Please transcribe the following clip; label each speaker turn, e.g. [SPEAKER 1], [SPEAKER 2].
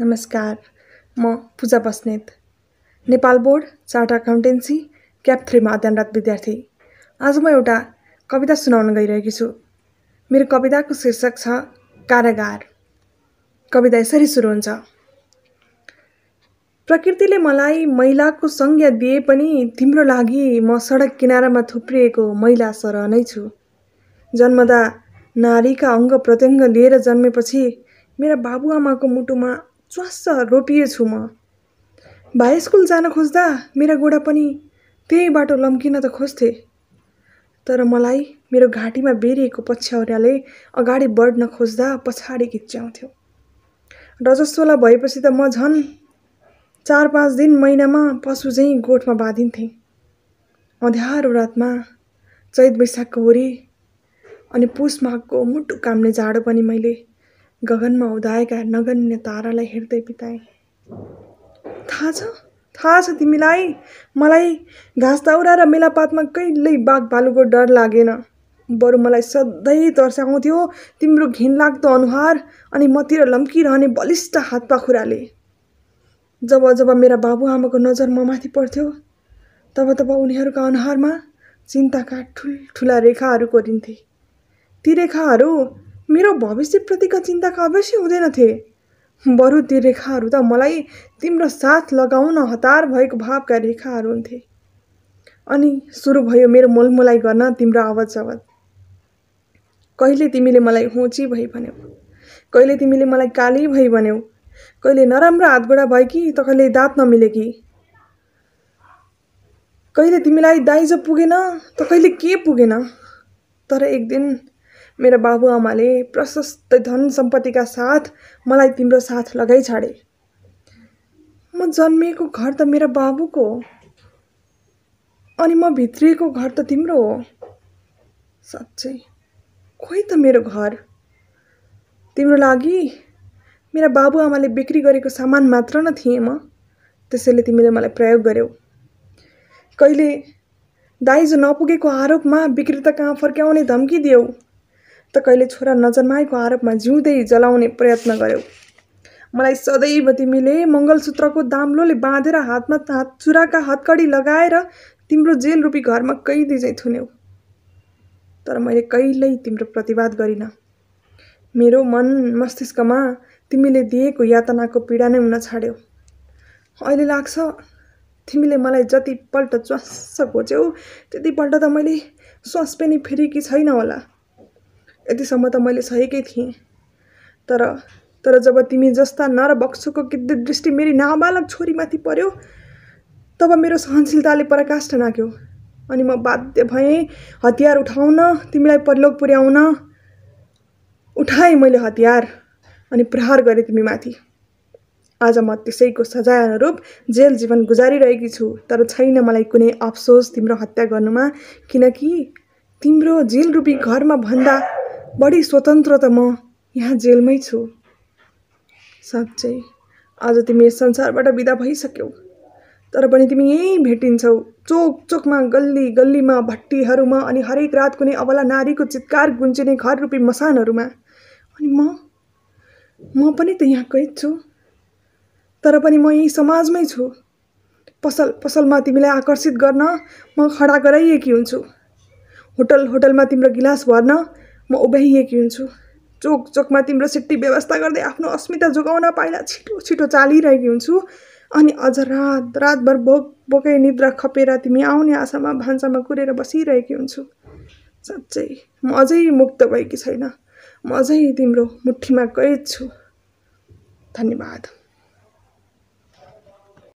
[SPEAKER 1] नमस्कार म Puja Basnet Nepal board chartered accountancy CAP थ्रीमा अध्ययनरत विद्यार्थी आज म एउटा कविता सुनाउन गइरहेकी छु मेरो कविताको शीर्षक छ कारागार कविता यसरी सुरु हुन्छ प्रकृतिले मलाई महिलाको संज्ञा दिए पनि तिम्रो लागि म सडक किनारामा थुप्रिएको मैला सरह नै छु जन्मदा नारीका अङ्ग प्रत्यङ्ग लिएर जन्मेपछि मेरा बाबुआमाको मुटुमा च्वास्स रोपिएछु म भाइ स्कुल जान खोज्दा मेरा गोडा पनि त्यही बाटो लम्किन त खोज्थे तर मलाई मेरो घाँटीमा बेरिएको पछ्याउर्याले अगाडि बढ्न खोज्दा पछाडि घिच्याउँथ्यो रजस्वला भएपछि त म झन् चार पाँच दिन महिनामा पशु चाहिँ गोठमा बाँधिन्थेँ अँध्यारो रातमा चैत वैशाखको वरी अनि पुस माघको मुटु काम्ने जाडो पनि मैले गगनमा उदाएका नगन्य तारालाई हेर्दै बिताए थाहा छ थाहा छ तिमीलाई मलाई घाँस दाउरा र मेलापातमा कहिल्यै बाघ भालुको डर लागेन बरु मलाई सधैँ तर्साउँथ्यो तिम्रो घिनलाग्दो अनुहार अनि मतिर लम्किरहने बलिष्ठ हात पाखुराले जब जब मेरा बाबुआमाको नजर म माथि पर्थ्यो तब तब उनीहरूका अनुहारमा चिन्ताका ठुल्ठुला रेखाहरू कोरिन्थे ती रेखाहरू मेरो भविष्यप्रतिका चिन्ताका अवश्य हुँदैनथे बरु ती रेखाहरू त मलाई तिम्रो साथ लगाउन हतार भएको भावका रेखाहरू हुन्थे अनि सुरु भयो मेरो मोलमोलाई गर्न तिम्रो आवाज आवाज कहिले तिमीले मलाई होची भई भन्यौ कहिले तिमीले मलाई काली भई भन्यौ कहिले नराम्रो हातगोडा भयो कि त कहिले दाँत नमिले कि कहिले तिमीलाई दाइजो पुगेन त कहिले के पुगेन तर एक दिन मेरा बाबुआमाले प्रशस्त धन सम्पत्तिका साथ मलाई तिम्रो साथ लगाइ छाडे म जन्मिएको घर त मेरो बाबुको हो अनि म भित्रिएको घर त तिम्रो हो साँच्चै खोइ त मेरो घर तिम्रो लागि मेरा बाबुआमाले बिक्री गरेको सामान मात्र न थिएँ म त्यसैले तिमीले मलाई प्रयोग गर्यौ कहिले दाइजो नपुगेको आरोपमा विक्रेता कहाँ फर्क्याउने धम्की दियौ त कहिले छोरा नजन्माएको आरोपमा जिउँदै जलाउने प्रयत्न गर्यौ मलाई सदैव तिमीले मङ्गलसूत्रको दाम्लोले बाँधेर हातमा हात चुराका हतकडी लगाएर तिम्रो जेल रूपी घरमा कैदी चाहिँ थुन्यौ तर मैले कहिल्यै तिम्रो प्रतिवाद गरिनँ मेरो मन मस्तिष्कमा तिमीले दिएको यातनाको पीडा नै हुन छाड्यो अहिले लाग्छ तिमीले मलाई जतिपल्ट च्वास खोज्यौ त्यतिपल्ट त मैले श्वास पनि फेरि कि छैन होला यतिसम्म त मैले सहेकै थिएँ तर तर जब तिमी जस्ता नर बक्सुको किद्ध दृष्टि मेरी नाबालक छोरीमाथि पर्यो तब मेरो सहनशीलताले पराकाष्ठ नाक्यो अनि म बाध्य भएँ हतियार उठाउन तिमीलाई परलोक पुर्याउन उठाएँ मैले हतियार अनि प्रहार गरेँ तिमीमाथि आज म त्यसैको सजाय अनुरूप जेल जीवन गुजारिरहेकी छु तर छैन मलाई कुनै अफसोस तिम्रो हत्या गर्नुमा किनकि तिम्रो जेल रूपी घरमा भन्दा बढी स्वतन्त्र त म यहाँ जेलमै छु साँच्चै आज तिमी यस संसारबाट बिदा भइसक्यौ तर पनि तिमी यहीँ भेटिन्छौ चोक चोकमा गल्ली गल्लीमा भट्टीहरूमा अनि हरेक रात कुनै अबला नारीको चितकार गुन्जिने घर रूपी मसानहरूमा अनि म म पनि त यहाँ कैद छु तर पनि म यहीँ समाजमै छु पसल पसलमा तिमीलाई आकर्षित गर्न म खडा गराइएकी हुन्छु होटल होटलमा तिम्रो गिलास भर्न म उभ्याइएकी हुन्छु चोक चोकमा तिम्रो सिट्टी व्यवस्था गर्दै आफ्नो अस्मिता जोगाउन पाइला छिटो छिटो चालिरहेकी हुन्छु अनि अझ रात रातभर भोक बोकै निद्रा खपेर तिमी आउने आशामा भान्सामा कुरेर बसिरहेकी हुन्छु साँच्चै म अझै मुक्त भएकी छैन म अझै तिम्रो मुठीमा कैद छु धन्यवाद